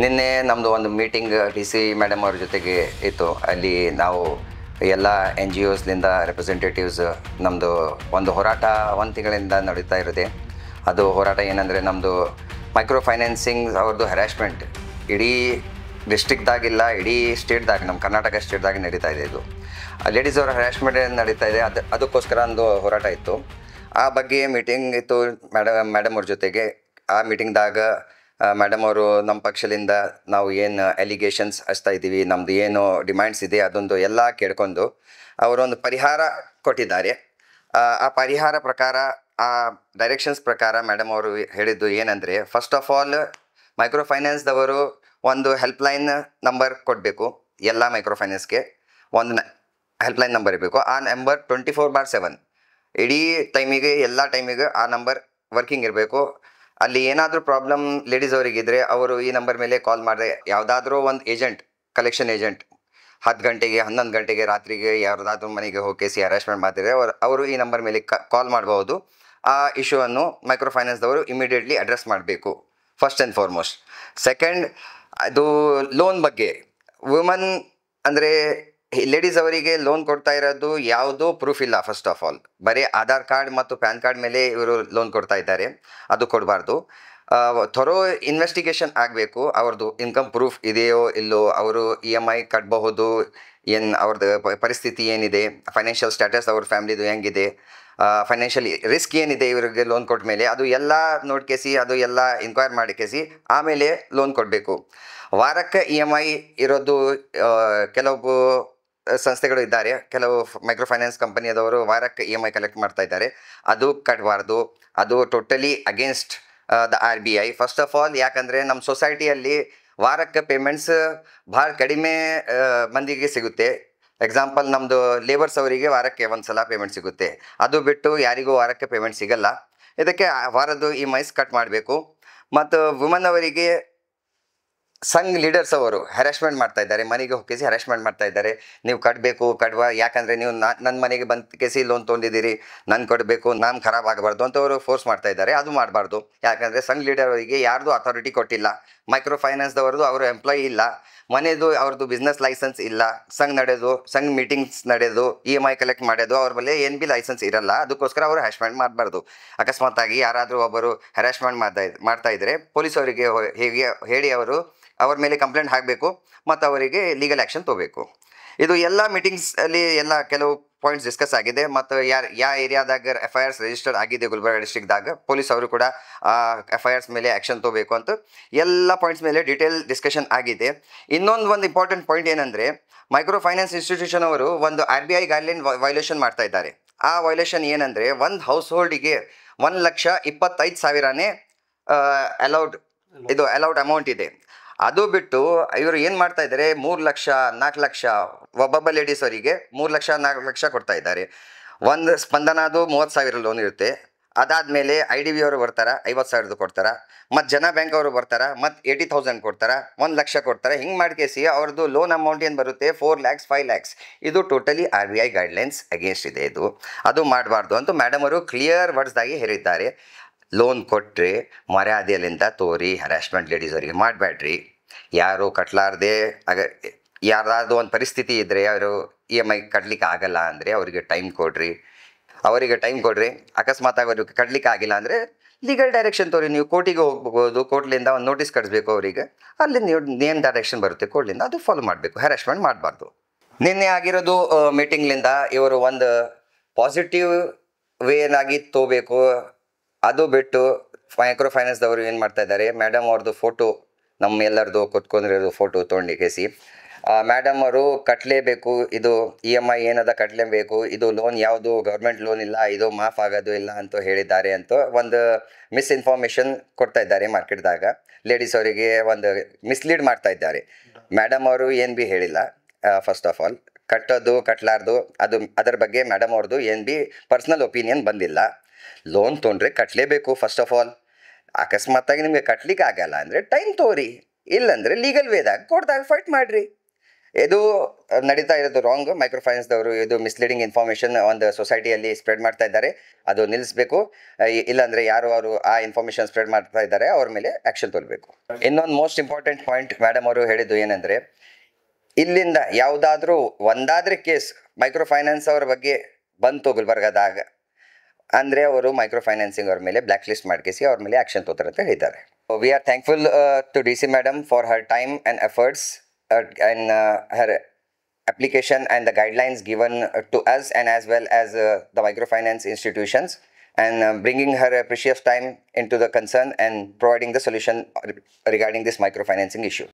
ನಿನ್ನೆ ನಮ್ಮದು ಒಂದು ಮೀಟಿಂಗ್ ಡಿ ಸಿ ಮೇಡಮ್ ಅವ್ರ ಜೊತೆಗೆ ಇತ್ತು ಅಲ್ಲಿ ನಾವು ಎಲ್ಲ ಎನ್ ಜಿ ಒಸ್ಲಿಂದ ರೆಪ್ರೆಸೆಂಟೇಟಿವ್ಸ್ ನಮ್ಮದು ಒಂದು ಹೋರಾಟ ಒಂದು ತಿಂಗಳಿಂದ ನಡೀತಾ ಇರುತ್ತೆ ಅದು ಹೋರಾಟ ಏನಂದರೆ ನಮ್ಮದು ಮೈಕ್ರೋ ಫೈನಾನ್ಸಿಂಗ್ ಅವ್ರದ್ದು ಹೆರಾಸ್ಮೆಂಟ್ ಇಡೀ ಡಿಸ್ಟಿಕ್ದಾಗಿಲ್ಲ ಇಡೀ ಸ್ಟೇಟ್ದಾಗ ನಮ್ಮ ಕರ್ನಾಟಕ ಸ್ಟೇಟ್ದಾಗ ನಡೀತಾ ಇದೆ ಇದು ಲೇಡೀಸ್ ಅವರ ಹೆರಾಸ್ಮೆಂಟ್ ನಡೀತಾ ಇದೆ ಅದು ಅದಕ್ಕೋಸ್ಕರ ಒಂದು ಹೋರಾಟ ಇತ್ತು ಆ ಬಗ್ಗೆ ಮೀಟಿಂಗ್ ಇತ್ತು ಮೇಡಮ್ ಮೇಡಮ್ ಅವ್ರ ಜೊತೆಗೆ ಆ ಮೀಟಿಂಗ್ದಾಗ ಮೇಡಮ್ ಅವರು ನಮ್ಮ ಪಕ್ಷದಿಂದ ನಾವು ಏನು ಎಲಿಗೇಷನ್ಸ್ ಹಚ್ತಾ ಇದ್ದೀವಿ ನಮ್ಮದು ಏನು ಡಿಮ್ಯಾಂಡ್ಸ್ ಇದೆ ಅದೊಂದು ಎಲ್ಲ ಕೇಳ್ಕೊಂಡು ಅವರೊಂದು ಪರಿಹಾರ ಕೊಟ್ಟಿದ್ದಾರೆ ಆ ಪರಿಹಾರ ಪ್ರಕಾರ ಆ ಡೈರೆಕ್ಷನ್ಸ್ ಪ್ರಕಾರ ಮೇಡಮ್ ಅವರು ಹೇಳಿದ್ದು ಏನಂದರೆ ಫಸ್ಟ್ ಆಫ್ ಆಲ್ ಮೈಕ್ರೋ ಫೈನಾನ್ಸ್ದವರು ಒಂದು ಹೆಲ್ಪ್ಲೈನ್ ನಂಬರ್ ಕೊಡಬೇಕು ಎಲ್ಲ ಮೈಕ್ರೋ ಫೈನಾನ್ಸ್ಗೆ ಒಂದು ಹೆಲ್ಪ್ಲೈನ್ ನಂಬರ್ ಇರಬೇಕು ಆ number twenty four bar seven ಇಡೀ ಟೈಮಿಗೆ ಎಲ್ಲ ಟೈಮಿಗೆ ಆ ನಂಬರ್ ವರ್ಕಿಂಗ್ ಇರಬೇಕು ಅಲ್ಲಿ ಏನಾದರೂ ಪ್ರಾಬ್ಲಮ್ ಲೇಡೀಸ್ ಅವರಿಗಿದ್ರೆ ಅವರು ಈ ನಂಬರ್ ಮೇಲೆ ಕಾಲ್ ಮಾಡಿದೆ ಯಾವುದಾದ್ರೂ ಒಂದು ಏಜೆಂಟ್ ಕಲೆಕ್ಷನ್ ಏಜೆಂಟ್ ಹತ್ತು ಗಂಟೆಗೆ ಹನ್ನೊಂದು ಗಂಟೆಗೆ ರಾತ್ರಿಗೆ ಯಾರದಾದ್ರೂ ಮನೆಗೆ ಹೋಗಿಸಿ ಅರೆಸ್ಟ್ಮೆಂಟ್ ಮಾಡಿದರೆ ಅವರು ಅವರು ಈ ನಂಬರ್ ಮೇಲೆ ಕಾಲ್ ಮಾಡಬಹುದು ಆ ಇಶ್ಯೂವನ್ನು ಮೈಕ್ರೋ ಫೈನಾನ್ಸ್ದವರು ಇಮಿಡಿಯೇಟ್ಲಿ ಅಡ್ರೆಸ್ ಮಾಡಬೇಕು ಫಸ್ಟ್ ಆ್ಯಂಡ್ ಫಾರ್ಮೋಸ್ಟ್ ಸೆಕೆಂಡ್ ಅದು ಲೋನ್ ಬಗ್ಗೆ ವುಮನ್ ಅಂದರೆ ಲೇಡೀಸ್ ಅವರಿಗೆ ಲೋನ್ ಕೊಡ್ತಾ ಇರೋದು ಯಾವುದೂ ಪ್ರೂಫ್ ಇಲ್ಲ ಫಸ್ಟ್ ಆಫ್ ಆಲ್ ಬರೀ ಆಧಾರ್ ಕಾರ್ಡ್ ಮತ್ತು ಪ್ಯಾನ್ ಕಾರ್ಡ್ ಮೇಲೆ ಇವರು ಲೋನ್ ಕೊಡ್ತಾ ಇದ್ದಾರೆ ಅದು ಕೊಡಬಾರ್ದು ಥೊರೋ ಇನ್ವೆಸ್ಟಿಗೇಷನ್ ಆಗಬೇಕು ಅವ್ರದ್ದು ಇನ್ಕಮ್ ಪ್ರೂಫ್ ಇದೆಯೋ ಇಲ್ಲೋ ಅವರು ಇ e ಎಮ್ ಐ ಕಟ್ಟಬಹುದು ಏನು ಅವ್ರದ್ದು ಪರಿಸ್ಥಿತಿ ಏನಿದೆ ಫೈನಾನ್ಷಿಯಲ್ ಸ್ಟ್ಯಾಟಸ್ ಅವ್ರ ಫ್ಯಾಮ್ಲಿದು ಹೆಂಗಿದೆ ಫೈನಾನ್ಷಿಯಲಿ ರಿಸ್ಕ್ ಏನಿದೆ ಇವರಿಗೆ ಲೋನ್ ಕೊಟ್ಟ ಮೇಲೆ ಅದು ಎಲ್ಲ ನೋಡ್ಕೇಸಿ ಅದು ಎಲ್ಲ ಇನ್ಕ್ವೈರ್ ಮಾಡಿಕೇಸಿ ಆಮೇಲೆ ಲೋನ್ ಕೊಡಬೇಕು ವಾರಕ್ಕೆ ಇ ಎಮ್ ಐ ಇರೋದು ಕೆಲವು ಸಂಸ್ಥೆಗಳು ಇದ್ದಾರೆ ಕೆಲವು ಮೈಕ್ರೋ ಫೈನಾನ್ಸ್ ಕಂಪನಿಯದವರು ವಾರಕ್ಕೆ ಇ ಎಮ್ ಐ ಕಲೆಕ್ಟ್ ಮಾಡ್ತಾ ಇದ್ದಾರೆ ಅದು ಕಟ್ಟಬಾರ್ದು ಅದು totally against the R B I first of all ಯಾಕಂದರೆ ನಮ್ಮ ಸೊಸೈಟಿಯಲ್ಲಿ ವಾರಕ್ಕೆ ಪೇಮೆಂಟ್ಸ್ ಭಾಳ ಕಡಿಮೆ ಮಂದಿಗೆ ಸಿಗುತ್ತೆ ಎಕ್ಸಾಂಪಲ್ ನಮ್ಮದು ಲೇಬರ್ಸ್ ಅವರಿಗೆ ವಾರಕ್ಕೆ ಒಂದು ಸಲ ಪೇಮೆಂಟ್ ಸಿಗುತ್ತೆ ಅದು ಬಿಟ್ಟು ಯಾರಿಗೂ ವಾರಕ್ಕೆ ಪೇಮೆಂಟ್ ಸಿಗಲ್ಲ ಇದಕ್ಕೆ ವಾರದ್ದು E e M Is cut ಮಾಡಬೇಕು ಮತ್ತು ವುಮನ್ ಅವರಿಗೆ ಸಂಘ ಲೀಡರ್ಸ್ ಅವರು ಹೆರಾಸ್ಮೆಂಟ್ ಮಾಡ್ತಾ ಇದ್ದಾರೆ ಮನೆಗೆ ಹೊಕ್ಕಿಸಿ ಹೆರಾಸ್ಮೆಂಟ್ ಮಾಡ್ತಾ ಇದ್ದಾರೆ ನೀವು ಕಟ್ಟಬೇಕು ಕಟ್ವಾ ಯಾಕಂದ್ರೆ ನೀವು ನನ್ನ ಮನೆಗೆ ಬಂದ ಕೇಸಿ ಲೋನ್ ತೊಗೊಂಡಿದ್ದೀರಿ ನಾನು ಕೊಡಬೇಕು ನಾನು ಖರಾಬ್ ಆಗಬಾರ್ದು ಅಂತ ಅವರು ಫೋರ್ಸ್ ಮಾಡ್ತಾ ಇದ್ದಾರೆ ಅದು ಮಾಡಬಾರ್ದು ಯಾಕಂದ್ರೆ ಸಂಘ ಲೀಡರ್ ಅವರಿಗೆ ಯಾರ್ದು ಅಥಾರಿಟಿ ಕೊಟ್ಟಿಲ್ಲ ಮೈಕ್ರೋ ಫೈನಾನ್ಸ್ದವ್ರದ್ದು ಅವರು ಎಂಪ್ಲಾಯಿ ಇಲ್ಲ ಮನೆಯದು ಅವ್ರದ್ದು ಬಿಸ್ನೆಸ್ ಲೈಸೆನ್ಸ್ ಇಲ್ಲ ಸಂಘ ನಡೆದು ಸಂಘ ಮೀಟಿಂಗ್ಸ್ ನಡೆದು ಇ ಎಮ್ ಐ ಕಲೆಕ್ಟ್ ಮಾಡೋದು ಅವ್ರ ಮೇಲೆ ಏನು ಬಿ ಲೈಸೆನ್ಸ್ ಇರಲ್ಲ ಅದಕ್ಕೋಸ್ಕರ ಅವರು ಹ್ಯಾಶ್ಮೆಂಟ್ ಮಾಡಬಾರ್ದು ಆಗಿ ಯಾರಾದರೂ ಒಬ್ಬರು ಹ್ಯಾರಾಶ್ಮೆಂಟ್ ಮಾಡ್ತಾ ಮಾಡ್ತಾ ಇದ್ದರೆ ಅವರಿಗೆ ಹೇಗೆ ಹೇಳಿ ಅವರು ಅವ್ರ ಮೇಲೆ ಕಂಪ್ಲೇಂಟ್ ಹಾಕಬೇಕು ಮತ್ತು ಅವರಿಗೆ ಲೀಗಲ್ ಆ್ಯಕ್ಷನ್ ತೊಗೋಬೇಕು ಇದು ಎಲ್ಲ ಮೀಟಿಂಗ್ಸ್ ಅಲ್ಲಿ ಎಲ್ಲ ಕೆಲವು ಪಾಯಿಂಟ್ಸ್ ಡಿಸ್ಕಸ್ ಆಗಿದೆ ಮತ್ತು ಯಾರು ಯಾವ ಏರಿಯಾದಾಗ ಎಫ್ ಐ ಆರ್ಸ್ ರಿಜಿಸ್ಟರ್ಡ್ ಆಗಿದೆ ಗುಲ್ಬರ್ಗ ದಾಗ ಪೊಲೀಸ್ ಅವರು ಕೂಡ ಎಫ್ ಐ ಆರ್ಸ್ ಮೇಲೆ ಆ್ಯಕ್ಷನ್ ತಗೋಬೇಕು ಅಂತ ಎಲ್ಲ ಪಾಯಿಂಟ್ಸ್ ಮೇಲೆ ಡೀಟೇಲ್ ಡಿಸ್ಕಷನ್ ಆಗಿದೆ ಇನ್ನೊಂದು ಒಂದು ಇಂಪಾರ್ಟೆಂಟ್ ಪಾಯಿಂಟ್ ಏನಂದರೆ ಮೈಕ್ರೋ ಫೈನಾನ್ಸ್ ಇನ್ಸ್ಟಿಟ್ಯೂಷನ್ ಅವರು ಒಂದು R B I guideline violation ಮಾಡ್ತಾ ಇದ್ದಾರೆ ಆ ವೈಲೇಷನ್ ಏನಂದರೆ ಒಂದು ಹೌಸ್ ಹೋಲ್ಡಿಗೆ ಒಂದು ಲಕ್ಷ ಇಪ್ಪತ್ತೈದು ಸಾವಿರನೇ ಅಲೌಡ್ ಇದು ಅಲೌಡ್ ಅಮೌಂಟ್ ಇದೆ ಅದು ಬಿಟ್ಟು ಇವರು ಏನು ಮಾಡ್ತಾ ಇದ್ದಾರೆ ಮೂರು ಲಕ್ಷ ನಾಲ್ಕು ಲಕ್ಷ ಒಬ್ಬೊಬ್ಬ ಲೇಡೀಸ್ ಅವರಿಗೆ ಮೂರು ಲಕ್ಷ ನಾಲ್ಕು ಲಕ್ಷ ಕೊಡ್ತಾ ಇದ್ದಾರೆ ಒಂದು ಅದು ಮೂವತ್ತು ಸಾವಿರ ಲೋನ್ ಇರುತ್ತೆ ಅದಾದಮೇಲೆ ಐ ಡಿ ಬಿ ಅವರು ಬರ್ತಾರೆ ಐವತ್ತು ಸಾವಿರದ ಕೊಡ್ತಾರೆ ಮತ್ತು ಜನ ಬ್ಯಾಂಕ್ ಅವರು ಬರ್ತಾರೆ ಮತ್ತು ಏಯ್ಟಿ ತೌಸಂಡ್ ಕೊಡ್ತಾರೆ ಒಂದು ಲಕ್ಷ ಕೊಡ್ತಾರೆ ಹಿಂಗೆ ಮಾಡ್ಕೇಸಿ ಅವ್ರದ್ದು ಲೋನ್ ಅಮೌಂಟ್ ಏನು ಬರುತ್ತೆ ಫೋರ್ ಲ್ಯಾಕ್ಸ್ ಫೈವ್ ಲ್ಯಾಕ್ಸ್ ಇದು totally R B I guidelines against ಇದೆ ಇದು ಅದು ಮಾಡಬಾರ್ದು ಅಂತ ಮೇಡಮ್ ಅವರು ಕ್ಲಿಯರ್ ವರ್ಡ್ಸ್ದಾಗಿ ಹೇಳಿದ್ದಾರೆ ಲೋನ್ ಕೊಟ್ಟರೆ ಮರ್ಯಾದೆಯಲ್ಲಿಂದ ತೋರಿ ಹರಾಸ್ಮೆಂಟ್ ಲೇಡೀಸ್ ಅವರಿಗೆ ಮಾಡಬೇಡ್ರಿ ಯಾರು ಕಟ್ಲಾರ್ದೆ ಆಗ ಯಾರ್ದಾದ್ರು ಒಂದು ಪರಿಸ್ಥಿತಿ ಇದ್ದರೆ ಅವರು ಇ e ಎಮ್ ಐ ಕಟ್ಲಿಕ್ಕೆ ಆಗಲ್ಲ ಅಂದರೆ ಅವರಿಗೆ ಟೈಮ್ ಕೊಡ್ರಿ ಅವರಿಗೆ ಟೈಮ್ ಕೊಡ್ರಿ ಅಕಸ್ಮಾತ್ ಅವರಿಗೆ ಕಟ್ಲಿಕ್ಕೆ ಆಗಿಲ್ಲ ಅಂದರೆ ಲೀಗಲ್ ಡೈರೆಕ್ಷನ್ ತೋರಿ ನೀವು ಕೋರ್ಟಿಗೆ ಹೋಗ್ಬೋದು ಕೋರ್ಟ್ಲಿಂದ ಒಂದು ನೋಟಿಸ್ ಕಟ್ಸ್ಬೇಕು ಅವರಿಗೆ ಅಲ್ಲಿ ನೀವು ಏನು ಡೈರೆಕ್ಷನ್ ಬರುತ್ತೆ ಕೋರ್ಟ್ಲಿಂದ ಅದು ಫಾಲೋ ಮಾಡಬೇಕು ಹ್ಯಾರಾಸ್ಮೆಂಟ್ ಮಾಡಬಾರ್ದು ನಿನ್ನೆ ಆಗಿರೋದು ಮೀಟಿಂಗ್ಲಿಂದ ಇವರು ಒಂದು ಪಾಸಿಟಿವ್ ವೇನಾಗಿ ತೋಬೇಕು ಅದು ಬಿಟ್ಟು ಮೈಕ್ರೋ ಫೈನಾನ್ಸ್ದವರು ಏನು ಮಾಡ್ತಾ ಇದ್ದಾರೆ ಮೇಡಮ್ ಅವ್ರದ್ದು ಫೋಟೋ ನಮ್ಮ ಎಲ್ಲರದು ಕುತ್ಕೊಂಡಿರೋದು ಫೋಟೋ ತೊಗೊಂಡು ಕೇಸಿ ಮೇಡಮ್ ಅವರು ಕಟ್ಟಲೇಬೇಕು ಇದು ಇ ಎಮ್ ಐ ಏನದ ಕಟ್ಟಲೇಬೇಕು ಇದು ಲೋನ್ ಯಾವುದು ಗೌರ್ಮೆಂಟ್ ಲೋನ್ ಇಲ್ಲ ಇದು ಮಾಫ್ ಆಗೋದು ಇಲ್ಲ ಅಂತ ಹೇಳಿದ್ದಾರೆ ಅಂತ ಒಂದು ಮಿಸ್ಇನ್ಫಾರ್ಮೇಷನ್ ಕೊಡ್ತಾ ಇದ್ದಾರೆ ಮಾರ್ಕೆಟ್ದಾಗ ಲೇಡೀಸ್ ಅವರಿಗೆ ಒಂದು ಮಿಸ್ಲೀಡ್ ಮಾಡ್ತಾ ಇದ್ದಾರೆ ಮೇಡಮ್ ಅವರು ಏನು ಬಿ ಹೇಳಿಲ್ಲ ಫಸ್ಟ್ ಆಫ್ ಆಲ್ ಕಟ್ಟೋದು ಕಟ್ಟಲಾರ್ದು ಅದು ಅದರ ಬಗ್ಗೆ ಮೇಡಮ್ ಅವ್ರದ್ದು ಏನು ಬಿ ಪರ್ಸ್ನಲ್ ಒಪಿನಿಯನ್ ಬಂದಿಲ್ಲ ಲೋನ್ ತೊಗೊಂಡ್ರೆ ಕಟ್ಟಲೇಬೇಕು ಫಸ್ಟ್ ಆಫ್ ಆಲ್ ಅಕಸ್ಮಾತಾಗಿ ನಿಮಗೆ ಕಟ್ಟಲಿಕ್ಕೆ ಆಗಲ್ಲ ಅಂದರೆ ಟೈಮ್ ತೋರಿ ಇಲ್ಲಾಂದರೆ ಲೀಗಲ್ ವೇದಾಗ ಕೊಡ್ದಾಗ ಫೈಟ್ ಮಾಡಿರಿ ಇದು ನಡೀತಾ ಇರೋದು ರಾಂಗ್ ಮೈಕ್ರೋ ಇದು ಮಿಸ್ಲೀಡಿಂಗ್ ಇನ್ಫಾರ್ಮೇಷನ್ ಒಂದು ಸೊಸೈಟಿಯಲ್ಲಿ ಸ್ಪ್ರೆಡ್ ಮಾಡ್ತಾ ಇದ್ದಾರೆ ಅದು ನಿಲ್ಲಿಸಬೇಕು ಇಲ್ಲಾಂದರೆ ಯಾರು ಅವರು ಆ ಇನ್ಫಾರ್ಮೇಷನ್ ಸ್ಪ್ರೆಡ್ ಮಾಡ್ತಾ ಇದ್ದಾರೆ ಅವ್ರ ಮೇಲೆ ಆ್ಯಕ್ಷನ್ ತೊಗೊಳ್ಬೇಕು ಇನ್ನೊಂದು ಮೋಸ್ಟ್ ಇಂಪಾರ್ಟೆಂಟ್ ಪಾಯಿಂಟ್ ಮೇಡಮ್ ಅವರು ಹೇಳಿದ್ದು ಏನಂದರೆ ಇಲ್ಲಿಂದ ಯಾವುದಾದ್ರೂ ಒಂದಾದ್ರೆ ಕೇಸ್ ಮೈಕ್ರೋ ಫೈನಾನ್ಸ್ ಅವ್ರ ಬಗ್ಗೆ ಬಂತು ಗುಲ್ಬರ್ಗದಾಗ ಅಂದರೆ ಅವರು ಮೈಕ್ರೋ ಫೈನಾನ್ಸಿಂಗ್ ಅವ್ರ ಮೇಲೆ ಬ್ಲ್ಯಾಕ್ ಲಿಸ್ಟ್ ಮಾಡ್ಕೇಸಿ ಅವ್ರ ಮೇಲೆ ಆ್ಯಕ್ಷನ್ ತೋತಾರೆ ಅಂತ ಹೇಳ್ತಾರೆ we are thankful to D C madam for her time and efforts and her application and the guidelines given to us and as well as uh, the microfinance institutions and uh, bringing her precious time into the concern and providing the solution regarding this microfinancing issue.